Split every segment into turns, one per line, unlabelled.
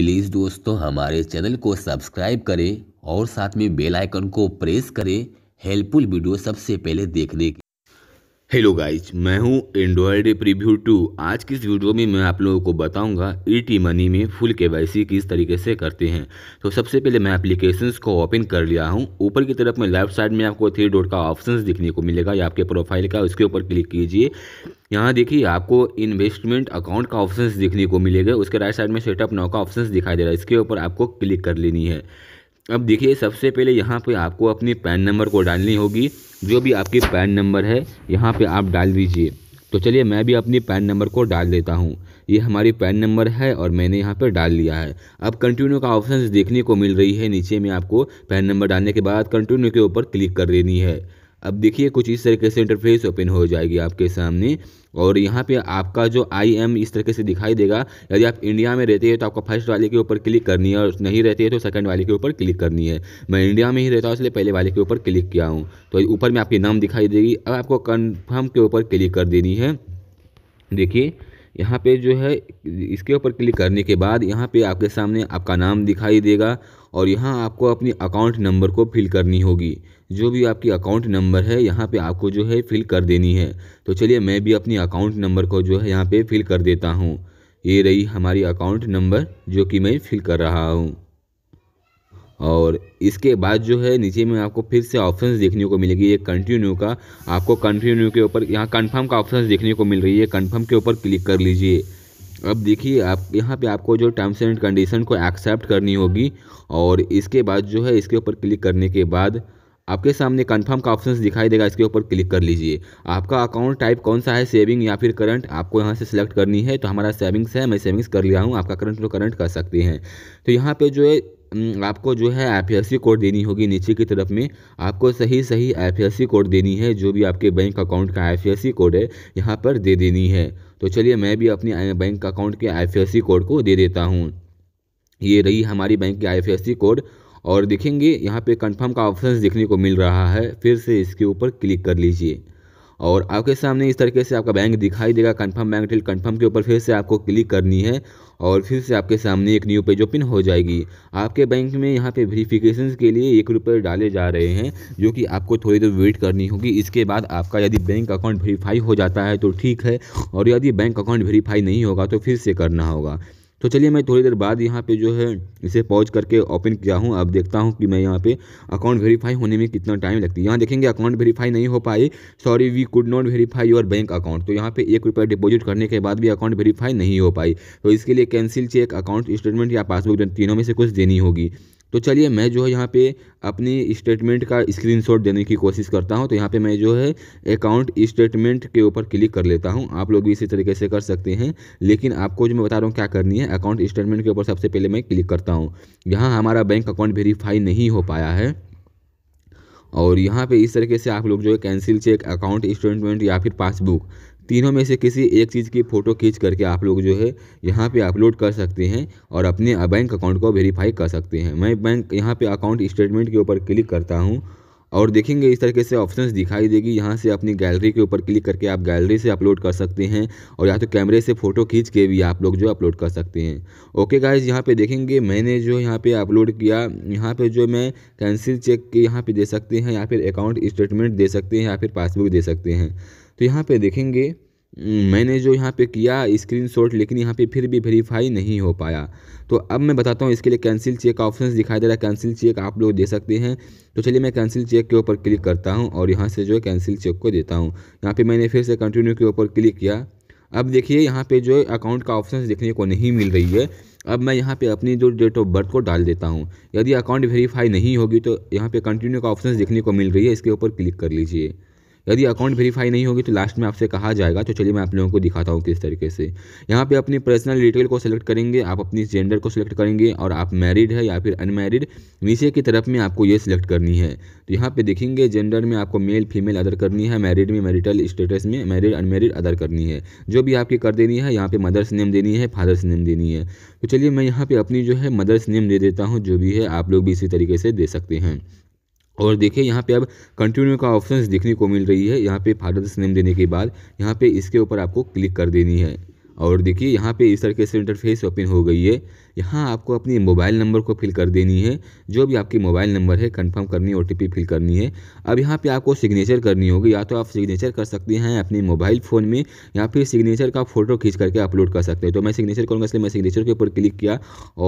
please दोस्तों हमारे channel को सब्सक्राइब करें और साथ में बेल आइकन को प्रेस करें हेल्पफुल वीडियो सबसे पहले देखने के हेलो गाइस मैं हूं एंड्रॉयड प्रीव्यू टू आज की इस वीडियो में मैं आप लोगों को बताऊंगा ई e मनी में फुल के किस तरीके से करते हैं तो सबसे पहले मैं एप्लीकेशंस को ओपन कर लिया हूं ऊपर की तरफ में लेफ्ट साइड में आपको थ्री डॉट का ऑप्शन दिखने को मिलेगा या आपके प्रोफाइल का उसके ऊपर क्लिक कीजिए यहाँ देखिए आपको इन्वेस्टमेंट अकाउंट का ऑप्शन देखने को मिलेगा उसके राइट साइड में सेटअप नाव का ऑप्शन दिखाई दे रहा है इसके ऊपर आपको क्लिक कर लेनी है अब देखिए सबसे पहले यहाँ पे आपको अपनी पैन नंबर को डालनी होगी जो भी आपकी पैन नंबर है यहाँ पे आप डाल दीजिए तो चलिए मैं भी अपनी पैन नंबर को डाल देता हूँ ये हमारी पैन नंबर है और मैंने यहाँ पर डाल लिया है अब कंटिन्यू का ऑप्शन देखने को मिल रही है नीचे में आपको पैन नंबर डालने के बाद कंटिन्यू के ऊपर क्लिक कर देनी है अब देखिए कुछ इस तरीके से इंटरफेस ओपन हो जाएगी आपके सामने और यहाँ पे आपका जो आई एम इस तरीके से दिखाई देगा यदि आप इंडिया में रहते हैं तो आपको फर्स्ट वाले के ऊपर क्लिक करनी है और नहीं रहते हैं तो सेकंड वाले के ऊपर क्लिक करनी है मैं इंडिया में ही रहता हूँ इसलिए पहले वाले के ऊपर क्लिक किया हूँ तो ऊपर में आपकी नाम दिखाई देगी अब आपको कन्फर्म के ऊपर क्लिक कर देनी है देखिए यहाँ पे जो है इसके ऊपर क्लिक करने के बाद यहाँ पे आपके सामने आपका नाम दिखाई देगा और यहाँ आपको अपनी अकाउंट नंबर को फिल करनी होगी जो भी आपकी अकाउंट नंबर है यहाँ पे आपको जो है फिल कर देनी है तो चलिए मैं भी अपनी अकाउंट नंबर को जो है यहाँ पे फिल कर देता हूँ ये रही हमारी अकाउंट नंबर जो कि मैं फिल कर रहा हूँ और इसके बाद जो है नीचे में आपको फिर से ऑप्शंस देखने को मिलेगी ये कंटिन्यू का आपको कंटिन्यू के ऊपर यहाँ कन्फर्म का ऑप्शन देखने को मिल रही है कन्फर्म के ऊपर क्लिक कर लीजिए अब देखिए आप यहाँ पे आपको जो टर्म्स एंड कंडीशन को एक्सेप्ट करनी होगी और इसके बाद जो है इसके ऊपर क्लिक करने के बाद आपके सामने कन्फर्म का ऑप्शन दिखाई देगा इसके ऊपर क्लिक कर लीजिए आपका अकाउंट टाइप कौन सा है सेविंग या फिर करंट आपको यहाँ से सिलेक्ट करनी है तो हमारा सेविंग्स है मैं सेविंग्स कर लिया हूँ आपका करंट तो करंट कर सकते हैं तो यहाँ पर जो है आपको जो है आई कोड देनी होगी नीचे की तरफ में आपको सही सही आई कोड देनी है जो भी आपके बैंक अकाउंट का आई कोड है यहाँ पर दे देनी है तो चलिए मैं भी अपने बैंक अकाउंट के आई कोड को दे देता हूँ ये रही हमारी बैंक की आई कोड और देखेंगे यहाँ पे कंफर्म का ऑप्शन देखने को मिल रहा है फिर से इसके ऊपर क्लिक कर लीजिए और आपके सामने इस तरीके से आपका बैंक दिखाई देगा कंफर्म बैंक डिटेल कंफर्म के ऊपर फिर से आपको क्लिक करनी है और फिर से आपके सामने एक न्यू पेज ओपन हो जाएगी आपके बैंक में यहाँ पे वेरीफिकेशन के लिए एक रुपये डाले जा रहे हैं जो कि आपको थोड़ी देर वेट करनी होगी इसके बाद आपका यदि बैंक अकाउंट वेरीफाई हो जाता है तो ठीक है और यदि बैंक अकाउंट वेरीफाई नहीं होगा तो फिर से करना होगा तो चलिए मैं थोड़ी देर बाद यहाँ पे जो है इसे पॉज करके ओपन किया हूँ अब देखता हूँ कि मैं यहाँ पे अकाउंट वेरीफाई होने में कितना टाइम लगती है यहाँ देखेंगे अकाउंट वेरीफाई नहीं हो पाई sorry we could not verify your bank account तो यहाँ पे एक रुपया डिपोजिट करने के बाद भी अकाउंट वेरीफाई नहीं हो पाई तो इसके लिए कैंसिल चेक अकाउंट स्टेटमेंट या पासबुक तीनों में से कुछ देनी होगी तो चलिए मैं जो है यहाँ पे अपनी स्टेटमेंट का स्क्रीनशॉट देने की कोशिश करता हूँ तो यहाँ पे मैं जो है अकाउंट स्टेटमेंट के ऊपर क्लिक कर लेता हूँ आप लोग भी इसी तरीके से कर सकते हैं लेकिन आपको जो मैं बता रहा हूँ क्या करनी है अकाउंट स्टेटमेंट के ऊपर सबसे पहले मैं क्लिक करता हूँ यहाँ हमारा बैंक अकाउंट वेरीफाई नहीं हो पाया है और यहाँ पे इस तरीके से आप लोग जो है कैंसिल चेक अकाउंट स्टेटमेंट या फिर पासबुक तीनों में से किसी एक चीज़ की फ़ोटो खींच करके आप लोग जो है यहाँ पे अपलोड कर सकते हैं और अपने बैंक अकाउंट को वेरीफाई कर सकते हैं मैं बैंक यहाँ पे अकाउंट स्टेटमेंट के ऊपर क्लिक करता हूँ और देखेंगे इस तरीके से ऑप्शंस दिखाई देगी यहाँ से अपनी गैलरी के ऊपर क्लिक करके आप गैलरी से अपलोड कर सकते हैं और या तो कैमरे से फ़ोटो खींच के भी आप लोग जो अपलोड कर सकते हैं ओके गाइज यहाँ पे देखेंगे मैंने जो यहाँ पे अपलोड किया यहाँ पे जो मैं कैंसिल चेक के यहाँ पे दे सकते हैं या फिर अकाउंट स्टेटमेंट दे सकते हैं या फिर पासबुक दे सकते हैं तो यहाँ पे देखेंगे मैंने जो यहाँ पे किया स्क्रीनशॉट लेकिन यहाँ पे फिर भी वेरीफाई नहीं हो पाया तो अब मैं बताता हूँ इसके लिए कैंसिल चेक का ऑप्शन दिखाई दे रहा है कैंसिल चेक आप लोग दे सकते हैं तो चलिए मैं कैंसिल चेक के ऊपर क्लिक करता हूँ और यहाँ से जो है कैंसिल चेक को देता हूँ यहाँ पर मैंने फिर से कंटिन्यू के ऊपर क्लिक किया अब देखिए यहाँ पे जो अकाउंट का ऑप्शन देखने को नहीं मिल रही है अब मैं यहाँ पे अपनी जो डेट ऑफ बर्थ को डाल देता हूँ यदि अकाउंट वेरीफाई नहीं होगी तो यहाँ पे कंटिन्यू का ऑप्शन देखने को मिल रही है इसके ऊपर क्लिक कर लीजिए यदि अकाउंट वेरीफाई नहीं होगी तो लास्ट में आपसे कहा जाएगा तो चलिए मैं आप लोगों को दिखाता हूँ किस तरीके से यहाँ पे अपनी पर्सनल डिटेल को सेलेक्ट करेंगे आप अपनी जेंडर को सिलेक्ट करेंगे और आप मैरिड है या फिर अनमैरिड नीचे की तरफ में आपको ये सिलेक्ट करनी है तो यहाँ पे देखेंगे जेंडर में आपको मेल फीमेल अदर करनी है मैरिड में मैरिटल स्टेटस में मैरिड अनमेरिड अदर करनी है जो भी आपकी कर देनी है यहाँ पे मदर्स नेम देनी है फादर्स नेम देनी है तो चलिए मैं यहाँ पे अपनी जो है मदर्स नेम दे देता हूँ जो भी है आप लोग भी इसी तरीके से दे सकते हैं और देखिए यहाँ पे अब कंटिन्यू का ऑप्शन देखने को मिल रही है यहाँ पे फादर्स नेम देने के बाद यहाँ पे इसके ऊपर आपको क्लिक कर देनी है और देखिए यहाँ पे इस तरीके से इंटरफेस ओपन हो गई है यहाँ आपको अपनी मोबाइल नंबर को फिल कर देनी है जो भी आपकी मोबाइल नंबर है कंफर्म करनी है ओ फिल करनी है अब यहाँ पे आपको सिग्नेचर करनी होगी या तो आप सिग्नेचर कर सकते हैं अपने मोबाइल फ़ोन में या फिर सिग्नेचर का फोटो खींच करके अपलोड कर सकते हैं तो मैं सिग्नेचर करूँगा इसलिए मैं सिग्नेचर के ऊपर क्लिक किया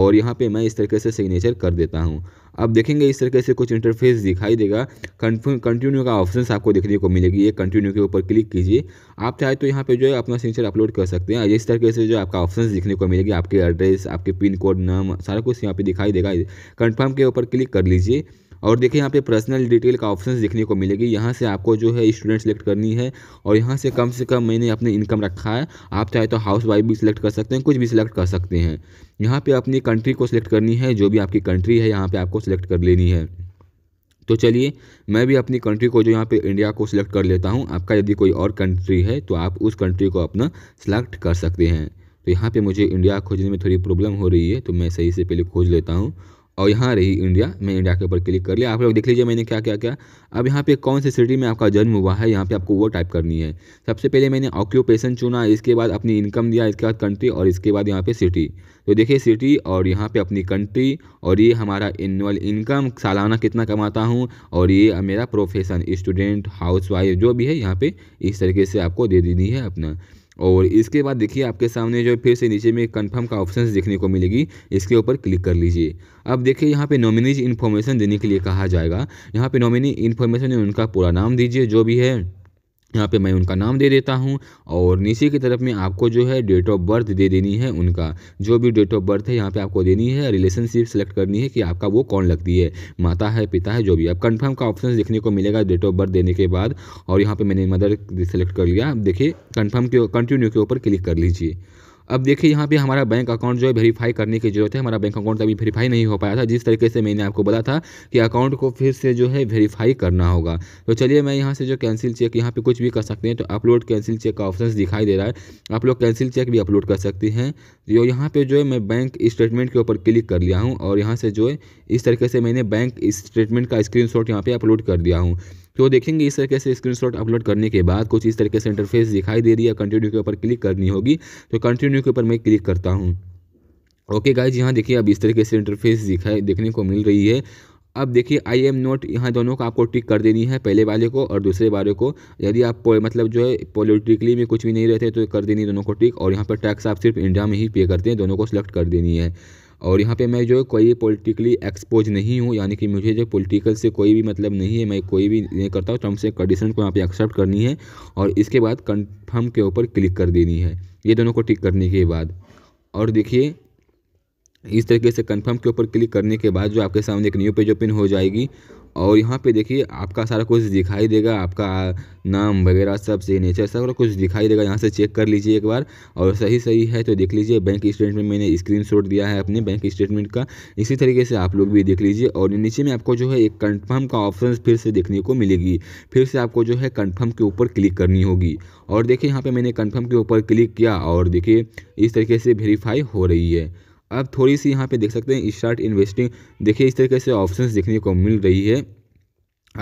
और यहाँ पर मैं इस तरीके से सिग्नेचर कर देता हूँ अब देखेंगे इस तरीके से कुछ इंटरफेस दिखाई देगा कन्फर्म कंटिन्यू का ऑप्शन आपको देखने को मिलेगी ये कंटिन्यू के ऊपर क्लिक कीजिए आप चाहे तो यहाँ पे जो है अपना सिग्नेचर अपलोड कर सकते हैं इस तरीके से जो आपका ऑप्शन देखने को मिलेगी आपके एड्रेस आपके पिन पिन कोड नाम सारा कुछ यहाँ पे दिखाई देगा कंफर्म के ऊपर क्लिक कर लीजिए और देखिए यहाँ पे पर्सनल डिटेल का ऑप्शन देखने को मिलेगी यहाँ से आपको जो है स्टूडेंट सेलेक्ट करनी है और यहाँ से कम से कम मैंने अपने इनकम रखा है आप चाहे तो हाउस वाइफ भी सिलेक्ट कर सकते हैं कुछ भी सिलेक्ट कर सकते हैं यहाँ पे अपनी कंट्री को सिलेक्ट करनी है जो भी आपकी कंट्री है यहाँ पे आपको सिलेक्ट कर लेनी है तो चलिए मैं भी अपनी कंट्री को जो यहाँ पे इंडिया को सिलेक्ट कर लेता हूँ आपका यदि कोई और कंट्री है तो आप उस कंट्री को अपना सिलेक्ट कर सकते हैं तो यहाँ पे मुझे इंडिया खोजने में थोड़ी प्रॉब्लम हो रही है तो मैं सही से पहले खोज लेता हूँ और यहाँ रही इंडिया मैं इंडिया के ऊपर क्लिक कर लिया आप लोग देख लीजिए मैंने क्या क्या क्या अब यहाँ पे कौन सी सिटी में आपका जन्म हुआ है यहाँ पे आपको वो टाइप करनी है सबसे पहले मैंने ऑक्यूपेशन चुना इसके बाद अपनी इनकम दिया इसके बाद कंट्री और इसके बाद यहाँ पे सिटी तो देखिए सिटी और यहाँ पे अपनी कंट्री और ये हमारा एनुअल इनकम सालाना कितना कमाता हूँ और ये मेरा प्रोफेशन स्टूडेंट हाउस जो भी है यहाँ पर इस तरीके से आपको दे देनी है अपना और इसके बाद देखिए आपके सामने जो फिर से नीचे में कन्फर्म का ऑप्शन देखने को मिलेगी इसके ऊपर क्लिक कर लीजिए अब देखिए यहाँ पे नॉमिनीज इन्फॉर्मेशन देने के लिए कहा जाएगा यहाँ पे नॉमिनी इन्फॉर्मेशन उनका पूरा नाम दीजिए जो भी है यहाँ पे मैं उनका नाम दे देता हूँ और नीचे की तरफ में आपको जो है डेट ऑफ बर्थ दे देनी है उनका जो भी डेट ऑफ बर्थ है यहाँ पे आपको देनी है रिलेशनशिप सेलेक्ट करनी है कि आपका वो कौन लगती है माता है पिता है जो भी अब कन्फर्म का ऑप्शन देखने को मिलेगा डेट ऑफ बर्थ देने के बाद और यहाँ पर मैंने मदर सेलेक्ट कर लिया देखिए कन्फर्म के कंटिन्यू के ऊपर क्लिक कर लीजिए अब देखिए यहाँ पे हमारा बैंक अकाउंट जो है वेरीफाई करने की जरूरत है हमारा बैंक अकाउंट तो अभी वेरीफाई नहीं हो पाया था जिस तरीके से मैंने आपको बोला था कि अकाउंट को फिर से जो है वेरीफाई करना होगा तो चलिए मैं यहाँ से जो कैंसिल चेक यहाँ पे कुछ भी कर सकते हैं तो अपलोड कैंसिल चेक का ऑप्शन दिखाई दे रहा है आप लोग कैंसिल चेक भी अपलोड कर सकते हैं जो यहाँ पर जो है मैं बैंक स्टेटमेंट के ऊपर क्लिक कर लिया हूँ और यहाँ से जो है इस तरीके से मैंने बैंक स्टेटमेंट का स्क्रीन शॉट यहाँ पर अपलोड कर दिया हूँ तो देखेंगे इस तरीके से स्क्रीन अपलोड करने के बाद कुछ इस तरीके से इंटरफेस दिखाई दे रही है कंटिन्यू के ऊपर क्लिक करनी होगी तो कंटिन्यू के ऊपर मैं क्लिक करता हूँ ओके गाइज यहाँ देखिए अब इस तरीके से इंटरफेस दिखाई देखने को मिल रही है अब देखिए आई एम नोट यहाँ दोनों को आपको टिक कर देनी है पहले वाले को और दूसरे वाले को यदि आप मतलब जो है पॉलिटिकली में कुछ भी नहीं रहते तो कर देनी दोनों को टिक और यहाँ पर टैक्स आप सिर्फ इंडिया में ही पे करते हैं दोनों को सिलेक्ट कर देनी है और यहाँ पे मैं जो है कोई भी पॉलिटिकली एक्सपोज नहीं हूँ यानी कि मुझे जो पॉलिटिकल से कोई भी मतलब नहीं है मैं कोई भी नहीं करता हूँ टर्म्स एंड कंडीशन को यहाँ पे एक्सेप्ट करनी है और इसके बाद कन्फर्म के ऊपर क्लिक कर देनी है ये दोनों को टिक करने के बाद और देखिए इस तरीके से कंफर्म के ऊपर क्लिक करने के बाद जो आपके सामने एक न्यू पेज ओपन हो जाएगी और यहाँ पे देखिए आपका सारा कुछ दिखाई देगा आपका नाम वगैरह सब सिग्नेचर सब कुछ दिखाई देगा यहाँ से चेक कर लीजिए एक बार और सही सही है तो देख लीजिए बैंक स्टेटमेंट मैंने स्क्रीनशॉट दिया है अपने बैंक स्टेटमेंट का इसी तरीके से आप लोग भी देख लीजिए और नीचे में आपको जो है एक कन्फर्म का ऑप्शन फिर से देखने को मिलेगी फिर से आपको जो है कन्फर्म के ऊपर क्लिक करनी होगी और देखिए यहाँ पर मैंने कन्फर्म के ऊपर क्लिक किया और देखिए इस तरीके से वेरीफाई हो रही है आप थोड़ी सी यहाँ पे देख सकते हैं स्टार्ट इन्वेस्टिंग देखिए इस तरीके से ऑप्शंस देखने को मिल रही है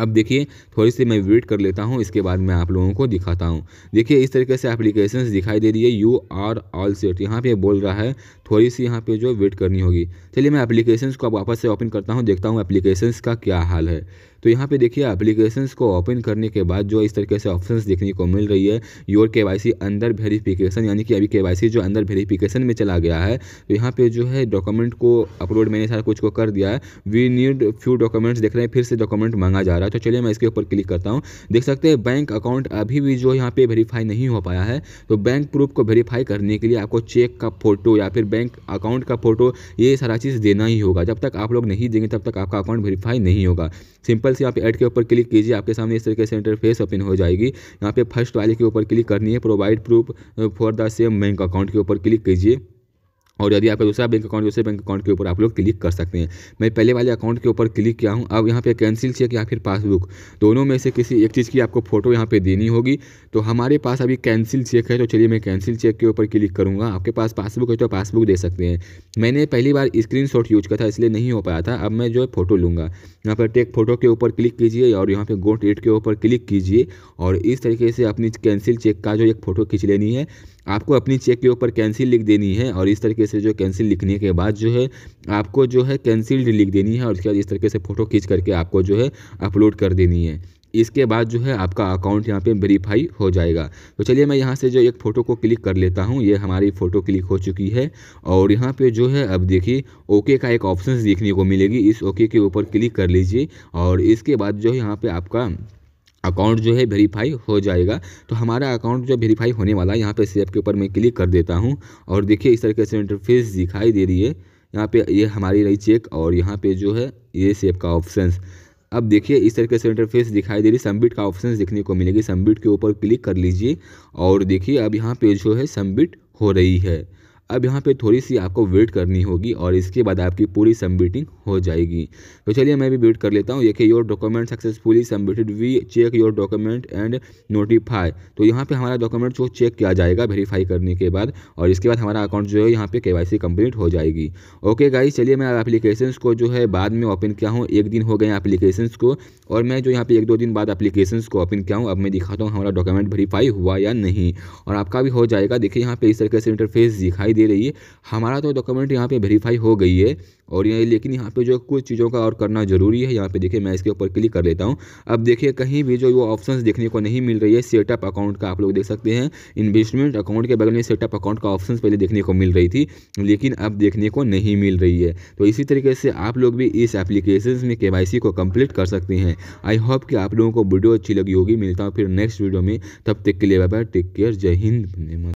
अब देखिए थोड़ी सी मैं वेट कर लेता हूँ इसके बाद मैं आप लोगों को दिखाता हूँ देखिए इस तरीके से एप्लीकेशंस दिखाई दे रही है यू आर ऑल सेट यहाँ पे बोल रहा है थोड़ी सी यहाँ पे जो वेट करनी होगी चलिए मैं एप्लीकेशंस को अब वापस से ओपन करता हूँ देखता हूँ एप्लीकेशंस का क्या हाल है तो यहाँ पे देखिए एप्लीकेशन को ओपन करने के बाद जो इस तरीके से ऑप्शन देखने को मिल रही है योर के अंदर वेरीफिकेशन यानी कि अभी के जो अंदर वेरीफिकेशन में चला गया है तो यहाँ पे जो है डॉक्यूमेंट को अपलोड मैंने सारा कुछ को कर दिया है वी नीड फ्यू डॉक्यूमेंट्स देख रहे हैं फिर से डॉक्यूमेंट मांगा जा रहा है तो चलिए मैं इसके ऊपर क्लिक करता हूँ देख सकते हैं बैंक अकाउंट अभी भी जो यहाँ पे वेरीफाई नहीं हो पाया है तो बैंक प्रूफ को वेरीफाई करने के लिए आपको चेक का फोटो या फिर बैंक अकाउंट का फोटो ये सारा चीज़ देना ही होगा जब तक आप लोग नहीं देंगे तब तक आपका अकाउंट वेरीफाई नहीं होगा सिंपल फ्रेंड्स यहाँ पे ऐड के ऊपर क्लिक कीजिए आपके सामने इस तरीके से इंटरफेस ओपन हो जाएगी यहाँ पे फर्स्ट वाले के ऊपर क्लिक करनी है provide proof for the same bank account के ऊपर क्लिक कीजिए और यदि आपका दूसरा बैंक अकाउंट दूसरे बैंक अकाउंट के ऊपर आप लोग क्लिक कर सकते हैं मैं पहले वाले अकाउंट के ऊपर क्लिक किया हूँ अब यहाँ पे कैंसिल चेक या फिर पासबुक दोनों में से किसी एक चीज़ की आपको फ़ोटो यहाँ पे देनी होगी तो हमारे पास अभी कैंसिल चेक है तो चलिए मैं कैंसिल चेक के ऊपर क्लिक करूँगा आपके पास पासबुक है तो पासबुक दे सकते हैं मैंने पहली बार स्क्रीन यूज किया था इसलिए नहीं हो पाया था अब मैं जो है फ़ोटो लूँगा यहाँ पर टेक फोटो के ऊपर क्लिक कीजिए और यहाँ पर गोट एट के ऊपर क्लिक कीजिए और इस तरीके से अपनी कैंसिल चेक का जो एक फ़ोटो खींच लेनी है आपको अपनी चेक के ऊपर कैंसिल लिख देनी है और इस तरीके से जो कैंसिल लिखने के बाद जो है आपको जो है कैंसिल्ड लिख देनी है और उसके बाद इस तरीके से फ़ोटो खींच करके आपको जो है अपलोड कर देनी है इसके बाद जो है आपका अकाउंट यहाँ पे वेरीफाई हो जाएगा तो चलिए मैं यहाँ से जो एक फ़ोटो को क्लिक कर लेता हूँ ये हमारी फ़ोटो क्लिक हो चुकी है और यहाँ पे जो है अब देखिए ओके का एक ऑप्शन देखने को मिलेगी इस ओके के ऊपर क्लिक कर लीजिए और इसके बाद जो है यहाँ पर आपका अकाउंट जो है वेरीफाई हो जाएगा तो हमारा अकाउंट जो वेरीफाई होने वाला है यहाँ पे सेव के ऊपर मैं क्लिक कर देता हूँ और देखिए इस तरीके से इंटरफेस दिखाई दे रही है यहाँ पे ये हमारी रही चेक और यहाँ पे जो है ये सेव का ऑप्शन अब देखिए इस तरीके से इंटरफेस दिखाई दे रही सबमिट का ऑप्शन देखने को मिलेगी सबमिट के ऊपर क्लिक कर लीजिए और देखिए अब यहाँ पर जो है सबमिट हो रही है अब यहाँ पे थोड़ी सी आपको वेट करनी होगी और इसके बाद आपकी पूरी सबमिटिंग हो जाएगी तो चलिए मैं भी वेट कर लेता हूँ देखिए your document successfully submitted we check your document and notify तो यहाँ पे हमारा डॉक्यूमेंट जो चेक किया जाएगा वेरीफाई करने के बाद और इसके बाद हमारा अकाउंट जो है यहाँ पे के कंप्लीट हो जाएगी ओके गाई चलिए मैं अप्लीकेशन को जो है बाद में ओपन किया हूँ एक दिन हो गए अप्लीकेशन को और मैं जो यहाँ पे एक दो दिन बाद अप्लीकेशन को ओपन किया हूँ अब मैं दिखाता हूँ हमारा डॉक्यूमेंट वेरीफाई हुआ या नहीं और आपका भी हो जाएगा देखिए यहाँ पे इस तरीके से इंटरफेस दिखाई दे रही है हमारा तो डॉक्यूमेंट यहाँ पे वेरीफाई हो गई है और ये लेकिन यहाँ पे जो कुछ चीज़ों का और करना ज़रूरी है यहाँ पे देखिए मैं इसके ऊपर क्लिक कर लेता हूँ अब देखिए कहीं भी जो वो ऑप्शन देखने को नहीं मिल रही है सेटअप अकाउंट का आप लोग देख सकते हैं इन्वेस्टमेंट अकाउंट के बगल में सेटअप अकाउंट का ऑप्शन पहले देखने को मिल रही थी लेकिन अब देखने को नहीं मिल रही है तो इसी तरीके से आप लोग भी इस एप्लीकेशन में के को कम्प्लीट कर सकते हैं आई होप कि आप लोगों को वीडियो अच्छी लगी होगी मिलता हूँ फिर नेक्स्ट वीडियो में तब तक के लिए बाय टेक केयर जय हिंद